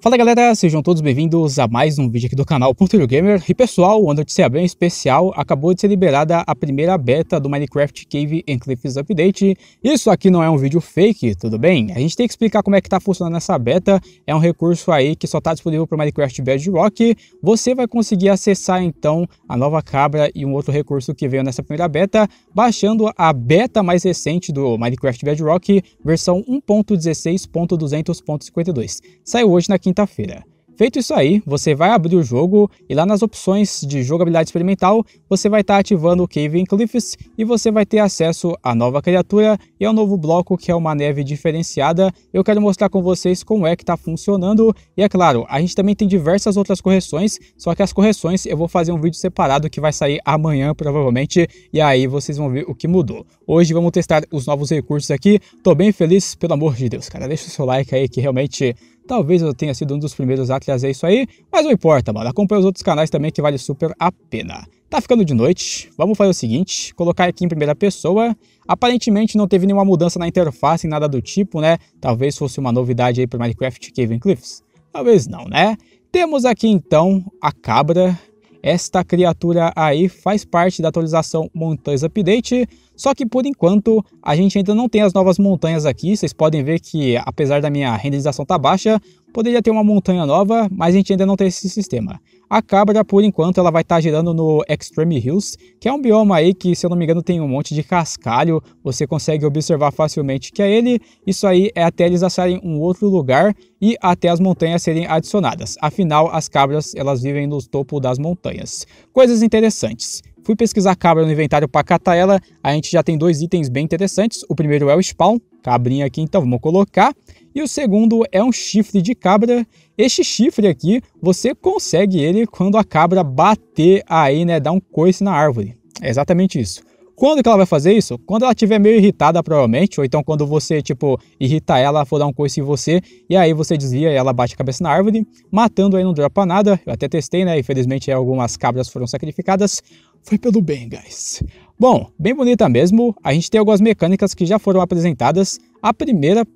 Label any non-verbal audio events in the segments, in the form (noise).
Fala galera, sejam todos bem-vindos a mais um vídeo aqui do canal Ponteiro Gamer. E pessoal, uma notícia bem especial, acabou de ser liberada a primeira beta do Minecraft Cave Encliffs Update. Isso aqui não é um vídeo fake, tudo bem? A gente tem que explicar como é que tá funcionando essa beta, é um recurso aí que só tá disponível para Minecraft Bedrock. Você vai conseguir acessar então a nova cabra e um outro recurso que veio nessa primeira beta, baixando a beta mais recente do Minecraft Bedrock, versão 1.16.200.52. Saiu hoje na quinta-feira. Feito isso aí, você vai abrir o jogo e lá nas opções de jogabilidade experimental, você vai estar tá ativando o Cave Cliffs e você vai ter acesso à nova criatura e ao novo bloco que é uma neve diferenciada. Eu quero mostrar com vocês como é que está funcionando e é claro, a gente também tem diversas outras correções, só que as correções eu vou fazer um vídeo separado que vai sair amanhã provavelmente e aí vocês vão ver o que mudou. Hoje vamos testar os novos recursos aqui, tô bem feliz, pelo amor de Deus cara, deixa o seu like aí que realmente Talvez eu tenha sido um dos primeiros a trazer isso aí, mas não importa, mano. Acompanha os outros canais também que vale super a pena. Tá ficando de noite, vamos fazer o seguinte, colocar aqui em primeira pessoa. Aparentemente não teve nenhuma mudança na interface, nada do tipo, né? Talvez fosse uma novidade aí para Minecraft Cave Cliffs. Talvez não, né? Temos aqui então a cabra. Esta criatura aí faz parte da atualização Montanhas Update. Só que por enquanto a gente ainda não tem as novas montanhas aqui, vocês podem ver que apesar da minha renderização tá baixa, poderia ter uma montanha nova, mas a gente ainda não tem esse sistema. A cabra, por enquanto, ela vai estar tá girando no Extreme Hills, que é um bioma aí que, se eu não me engano, tem um monte de cascalho, você consegue observar facilmente que é ele. Isso aí é até eles acharem um outro lugar e até as montanhas serem adicionadas. Afinal, as cabras, elas vivem no topo das montanhas. Coisas interessantes. Fui pesquisar cabra no inventário para catar ela, a gente já tem dois itens bem interessantes. O primeiro é o spawn, cabrinha aqui, então vamos colocar. E o segundo é um chifre de cabra. Este chifre aqui, você consegue ele quando a cabra bater aí, né, dar um coice na árvore. É exatamente isso. Quando que ela vai fazer isso? Quando ela estiver meio irritada, provavelmente, ou então quando você, tipo, irritar ela, for dar um coice em você, e aí você desvia e ela bate a cabeça na árvore, matando aí não dropa nada. Eu até testei, né? Infelizmente, algumas cabras foram sacrificadas, foi pelo bem, guys. Bom, bem bonita mesmo. A gente tem algumas mecânicas que já foram apresentadas. A primeira...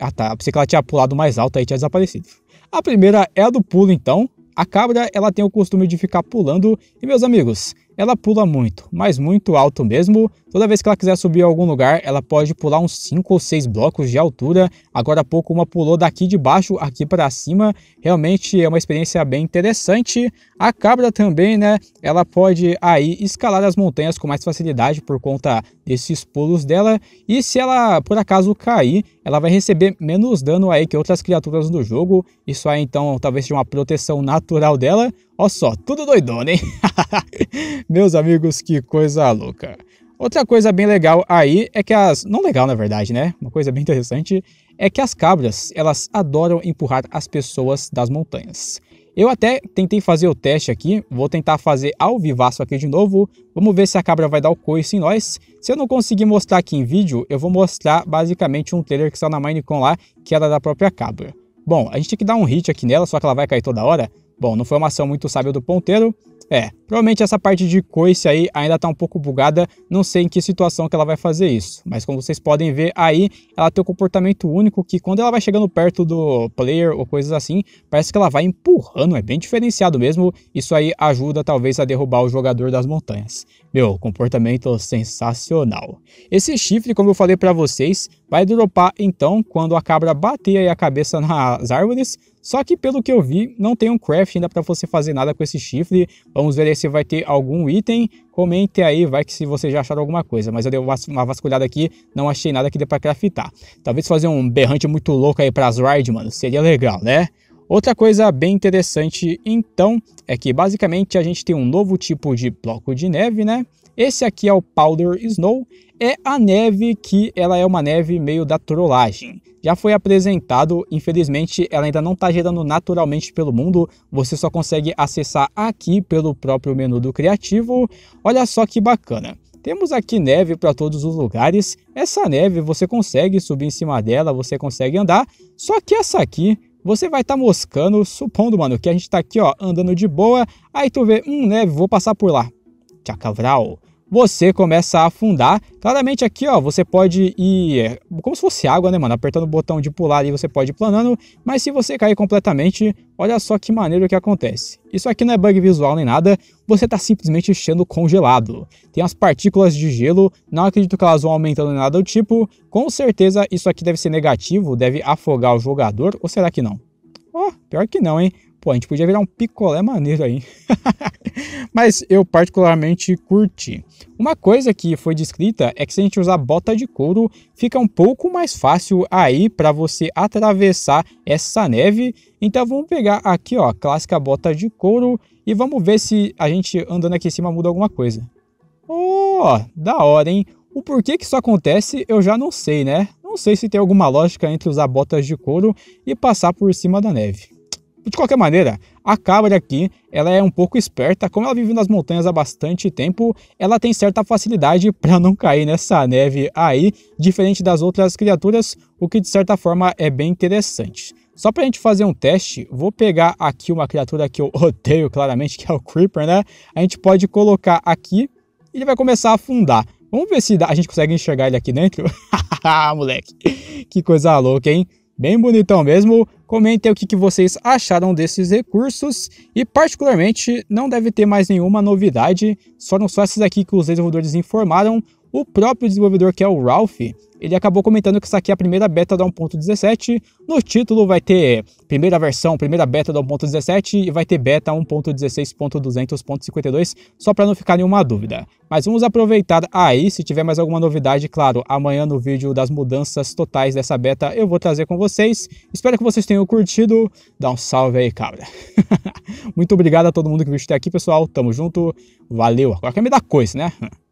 Ah tá, a bicicleta tinha pulado mais alto aí tinha desaparecido. A primeira é a do pulo então. A cabra, ela tem o costume de ficar pulando. E meus amigos, ela pula muito, mas muito alto mesmo. Toda vez que ela quiser subir a algum lugar, ela pode pular uns 5 ou 6 blocos de altura. Agora há pouco uma pulou daqui de baixo aqui para cima. Realmente é uma experiência bem interessante. A cabra também, né? Ela pode aí escalar as montanhas com mais facilidade por conta desses pulos dela. E se ela por acaso cair, ela vai receber menos dano aí que outras criaturas do jogo. Isso aí então talvez seja uma proteção natural dela. Olha só, tudo doidona, hein? (laughs) Meus amigos, que coisa louca. Outra coisa bem legal aí é que as... Não legal, na verdade, né? Uma coisa bem interessante é que as cabras, elas adoram empurrar as pessoas das montanhas. Eu até tentei fazer o teste aqui, vou tentar fazer ao vivaço aqui de novo. Vamos ver se a cabra vai dar o coice em nós. Se eu não conseguir mostrar aqui em vídeo, eu vou mostrar basicamente um trailer que está na Minecon lá, que era da própria cabra. Bom, a gente tem que dar um hit aqui nela, só que ela vai cair toda hora. Bom, não foi uma ação muito sábia do ponteiro. É, provavelmente essa parte de coice aí ainda tá um pouco bugada, não sei em que situação que ela vai fazer isso. Mas como vocês podem ver aí, ela tem um comportamento único que quando ela vai chegando perto do player ou coisas assim, parece que ela vai empurrando, é bem diferenciado mesmo. Isso aí ajuda talvez a derrubar o jogador das montanhas. Meu, comportamento sensacional. Esse chifre, como eu falei para vocês, vai dropar então quando a cabra bater a cabeça nas árvores. Só que pelo que eu vi, não tem um craft ainda para você fazer nada com esse chifre. Vamos ver se vai ter algum item. Comente aí, vai que se você já acharam alguma coisa. Mas eu dei uma vasculhada aqui, não achei nada que dê para craftar. Talvez fazer um berrante muito louco aí para as rides, mano, seria legal, né? Outra coisa bem interessante, então, é que basicamente a gente tem um novo tipo de bloco de neve, né? Esse aqui é o Powder Snow, é a neve que ela é uma neve meio da trollagem. Já foi apresentado, infelizmente ela ainda não está gerando naturalmente pelo mundo, você só consegue acessar aqui pelo próprio menu do criativo. Olha só que bacana. Temos aqui neve para todos os lugares. Essa neve você consegue subir em cima dela, você consegue andar. Só que essa aqui você vai estar tá moscando, supondo, mano, que a gente tá aqui, ó, andando de boa, aí tu vê, hum, né, vou passar por lá. Tchau, Tchacavral você começa a afundar. Claramente aqui, ó, você pode ir é, como se fosse água, né, mano? Apertando o botão de pular ali, você pode ir planando, mas se você cair completamente, olha só que maneiro que acontece. Isso aqui não é bug visual nem nada, você tá simplesmente enchendo congelado. Tem as partículas de gelo, não acredito que elas vão aumentando em nada do tipo. Com certeza isso aqui deve ser negativo, deve afogar o jogador, ou será que não? oh, pior que não, hein? Pô, a gente podia virar um picolé maneiro aí. (laughs) Mas eu particularmente curti. Uma coisa que foi descrita é que se a gente usar bota de couro, fica um pouco mais fácil aí para você atravessar essa neve. Então vamos pegar aqui, ó, a clássica bota de couro e vamos ver se a gente andando aqui em cima muda alguma coisa. Oh, da hora, hein? O porquê que isso acontece eu já não sei, né? Não sei se tem alguma lógica entre usar botas de couro e passar por cima da neve. De qualquer maneira, a cabra aqui, ela é um pouco esperta, como ela vive nas montanhas há bastante tempo, ela tem certa facilidade (laughs) para não cair nessa neve aí, diferente das outras criaturas, o que de certa forma é bem interessante. Só para a gente fazer um teste, vou pegar aqui uma criatura que eu (laughs) odeio claramente, que é o Creeper, né? A gente pode colocar aqui e ele vai começar a afundar. Vamos ver se a gente consegue enxergar ele aqui dentro. (laughs) Haha, moleque. Que coisa louca, hein? Bem bonitão mesmo. Comentem o que, que vocês acharam desses recursos e particularmente não deve ter mais nenhuma novidade, só não só essas aqui que os desenvolvedores informaram, o próprio desenvolvedor, que é o Ralph, ele acabou comentando que isso aqui é a primeira beta da 1.17. No título vai ter primeira versão, primeira beta da 1.17 e vai ter beta 1.16.200.52, só para não ficar nenhuma dúvida. Mas vamos aproveitar aí, se tiver mais alguma novidade, claro, amanhã no vídeo das mudanças totais dessa beta eu vou trazer com vocês. Espero que vocês tenham curtido. Dá um salve aí, cabra. (laughs) Muito obrigado a todo mundo que viu até aqui, pessoal. Tamo junto. Valeu. Agora quer me dar coisa, né? (laughs)